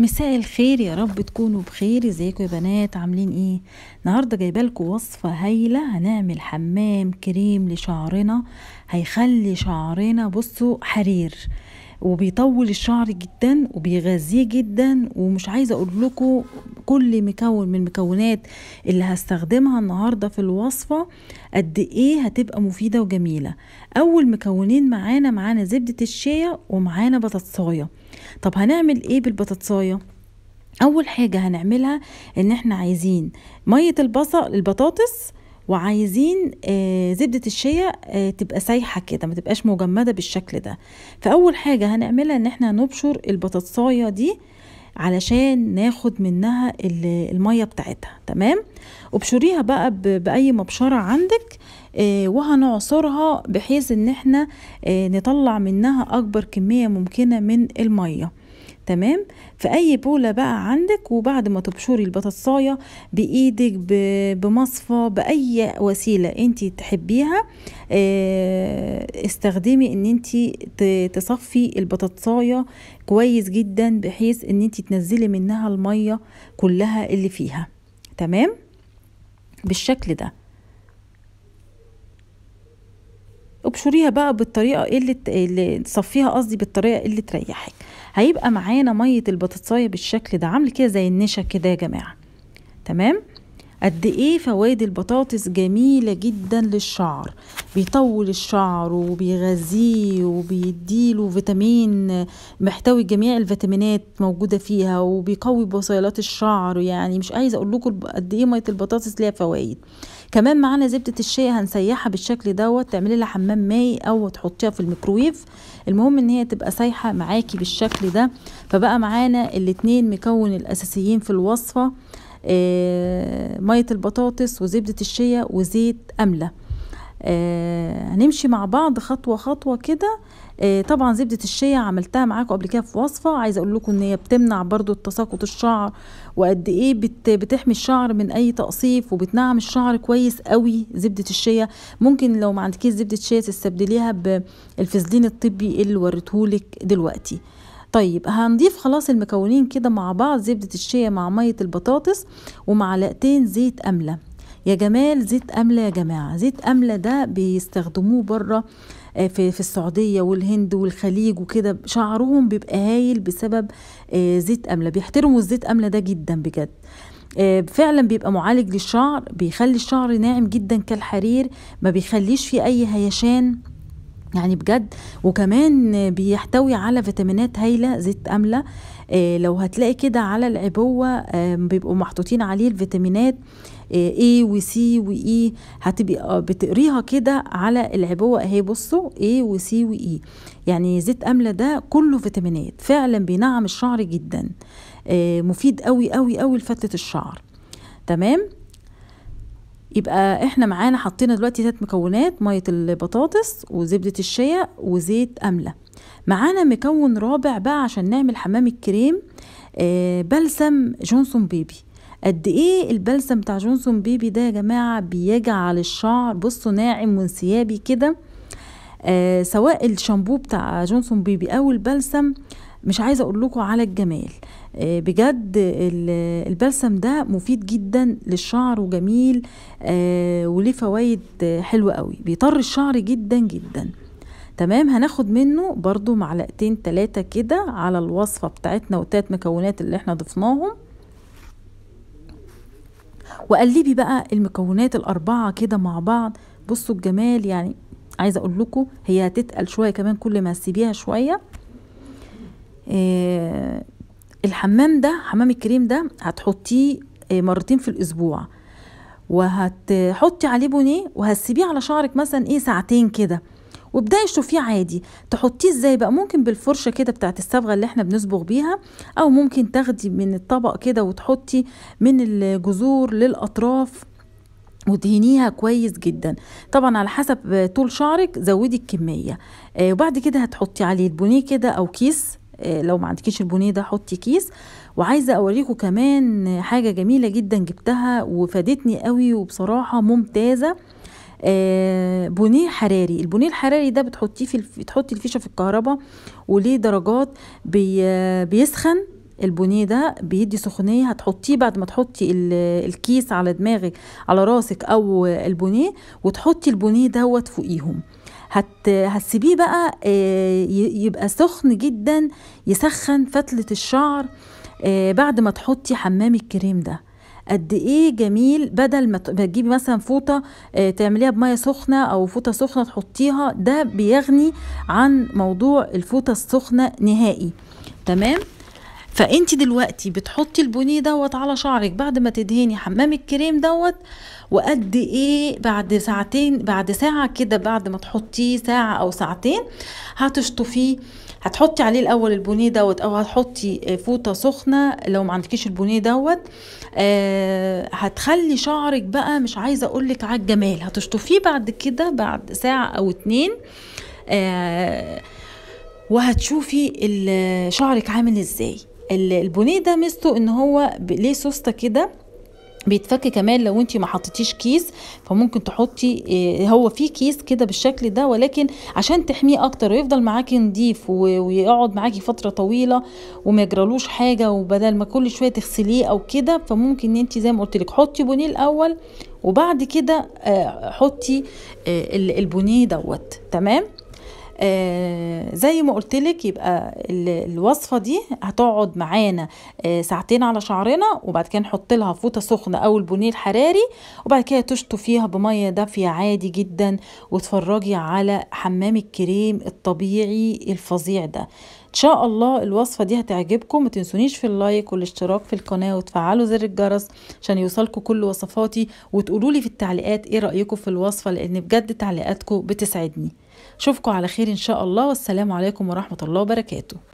مساء الخير يا رب تكونوا بخير ازيكم يا بنات عاملين ايه النهارده جايبه لكم وصفه هايله هنعمل حمام كريم لشعرنا هيخلي شعرنا بصوا حرير وبيطول الشعر جدا وبيغذيه جدا ومش عايزه اقول لكم كل مكون من المكونات اللي هستخدمها النهارده في الوصفه قد ايه هتبقى مفيده وجميله اول مكونين معانا معانا زبده الشيا ومعانا بطاطسايه طب هنعمل ايه بالبطاطسايه اول حاجه هنعملها ان احنا عايزين ميه البصل البطاطس وعايزين آه، زبدة الشيا آه، تبقى سايحة كده ما تبقاش مجمدة بالشكل ده فأول حاجة هنعملها ان احنا نبشر البطاطساية دي علشان ناخد منها المية بتاعتها تمام ابشريها بقى بأي مبشرة عندك آه، وهنعصرها بحيث ان احنا نطلع منها اكبر كمية ممكنة من المية تمام في اي بوله بقى عندك وبعد ما تبشري البطاطسايه بايدك بمصفى باي وسيله انت تحبيها آه، استخدمي ان انت تصفي البطاطسايه كويس جدا بحيث ان انت تنزلي منها الميه كلها اللي فيها تمام بالشكل ده ابشريها بقى بالطريقه اللي تصفيها قصدي بالطريقه اللي تريحك هيبقى معانا ميه البطاطسايه بالشكل ده عامل كده زي النشا كده يا جماعه تمام قد ايه فوائد البطاطس جميله جدا للشعر بيطول الشعر وبيغذيه وبيديله فيتامين محتوي جميع الفيتامينات موجوده فيها وبيقوي بصيلات الشعر يعني مش عايزه اقول لكم قد ايه ميه البطاطس ليها فوائد كمان معانا زبده الشيا هنسيحها بالشكل دوت تعملي لها حمام ماي او تحطيها في الميكرويف المهم ان هي تبقى سايحه معاكي بالشكل ده فبقى معانا الاتنين مكون الاساسيين في الوصفه آه، ميه البطاطس وزبده الشيا وزيت امله آه، هنمشي مع بعض خطوه خطوه كده آه، طبعا زبده الشيا عملتها معاكم قبل كده في وصفه عايزه اقول لكم ان هي بتمنع برضو تساقط الشعر وقد ايه بت بتحمي الشعر من اي تقصيف وبتنعم الشعر كويس قوي زبده الشيا ممكن لو ما عندكيش زبده شيا تستبدليها بالفازلين الطبي اللي وريتهولك دلوقتي طيب هنضيف خلاص المكونين كده مع بعض زبدة الشيا مع مية البطاطس ومعلقتين زيت أملة يا جمال زيت أملة يا جماعة زيت أملة ده بيستخدموه بره آه، في السعوديه والهند والخليج وكده شعرهم بيبقى هايل بسبب آه، زيت امله بيحترموا الزيت امله ده جدا بجد آه، فعلا بيبقى معالج للشعر بيخلي الشعر ناعم جدا كالحرير ما بيخليش فيه اي هيشان يعني بجد وكمان بيحتوي على فيتامينات هايله زيت امله إيه لو هتلاقي كده على العبوه إيه بيبقوا محطوطين عليه الفيتامينات آه، A و C و E هتبقى آه، بتقريها كده على العبوة اهي بصوا A و C و E يعني زيت أملة ده كله فيتامينات فعلا بينعم الشعر جدا آه، مفيد قوي قوي قوي لفتة الشعر تمام يبقى احنا معانا حطينا دلوقتي ثلاث مكونات ميه البطاطس وزبده الشيا وزيت امله معانا مكون رابع بقى عشان نعمل حمام الكريم آه بلسم جونسون بيبي قد ايه البلسم بتاع جونسون بيبي ده يا جماعه بيجعل الشعر بصوا ناعم وانسيابي كده آه سواء الشامبو بتاع جونسون بيبي او البلسم مش عايزه اقول لكم على الجمال آه، بجد البلسم ده مفيد جدا للشعر وجميل آه، وليه فوائد حلوه قوي بيطر الشعر جدا جدا تمام هناخد منه برضو معلقتين تلاتة كده على الوصفة بتاعتنا وتات مكونات اللي احنا ضفناهم وقلبي بقى المكونات الأربعة كده مع بعض بصوا الجمال يعني عايزة أقول لكم هي هتتقل شوية كمان كل ما هسيبيها شوية آه، الحمام ده حمام الكريم ده هتحطيه آه، مرتين في الاسبوع وهتحطي عليه بونيه وهتسيبيه على شعرك مثلا ايه ساعتين كده وابداي شوفيه عادي تحطيه ازاي بقى ممكن بالفرشه كده بتاعت الصبغه اللي احنا بنصبغ بيها او ممكن تاخدي من الطبق كده وتحطي من الجذور للاطراف ودهنيها كويس جدا طبعا على حسب طول شعرك زودي الكميه آه، وبعد كده هتحطي عليه البونيه كده او كيس آه، لو ما عندكيش البونيه ده حطي كيس وعايزه اوريكم كمان حاجه جميله جدا جبتها وفادتني قوي وبصراحه ممتازه آه، بونيه حراري البونيه الحراري ده بتحطيه في الف... تحطي الفيشه في الكهرباء وليه درجات بي... بيسخن البونيه ده بيدي سخونيه هتحطيه بعد ما تحطي الكيس على دماغك على راسك او البونيه وتحطي البونيه دوت فوقيهم هت هتسيبيه بقى آه، يبقى سخن جدا يسخن فتله الشعر آه، بعد ما تحطي حمام الكريم ده قد ايه جميل بدل ما تجيبي مثلا فوطه آه، تعمليها بميه سخنه او فوطه سخنه تحطيها ده بيغني عن موضوع الفوطه السخنه نهائي تمام فانت دلوقتي بتحطي البني دوت على شعرك بعد ما تدهني حمام الكريم دوت وقد ايه بعد ساعتين بعد ساعه كده بعد ما تحطيه ساعه او ساعتين هتشطفيه هتحطي عليه الاول البونيه دوت او هتحطي فوطه سخنه لو ما عندكيش البونيه دوت آه هتخلي شعرك بقى مش عايزه اقولك على الجمال هتشطفيه بعد كده بعد ساعه او اتنين آه وهتشوفي شعرك عامل ازاي البونيه ده ميزته ان هو ليه سوسته كده بيتفك كمان لو انت ما حطيتيش كيس فممكن تحطي آه، هو في كيس كده بالشكل ده ولكن عشان تحميه اكتر ويفضل معاكي نضيف ويقعد معاكي فتره طويله وما يجرالوش حاجه وبدل ما كل شويه تغسليه او كده فممكن ان انت زي ما قلت لك حطي بونيه الاول وبعد كده آه، حطي آه، البونيه دوت تمام آه، زي ما قلت لك يبقى الوصفه دي هتقعد معانا آه، ساعتين على شعرنا وبعد كده نحط لها فوطه سخنه او البونيه الحراري وبعد كده تشطوا فيها بميه دافيه عادي جدا وتفرجي على حمام الكريم الطبيعي الفظيع ده ان شاء الله الوصفه دي هتعجبكم ما تنسونيش في اللايك والاشتراك في القناه وتفعلوا زر الجرس عشان يوصلكم كل وصفاتي وتقولوا لي في التعليقات ايه رايكم في الوصفه لان بجد تعليقاتكم بتسعدني اشوفكم على خير ان شاء الله والسلام عليكم ورحمه الله وبركاته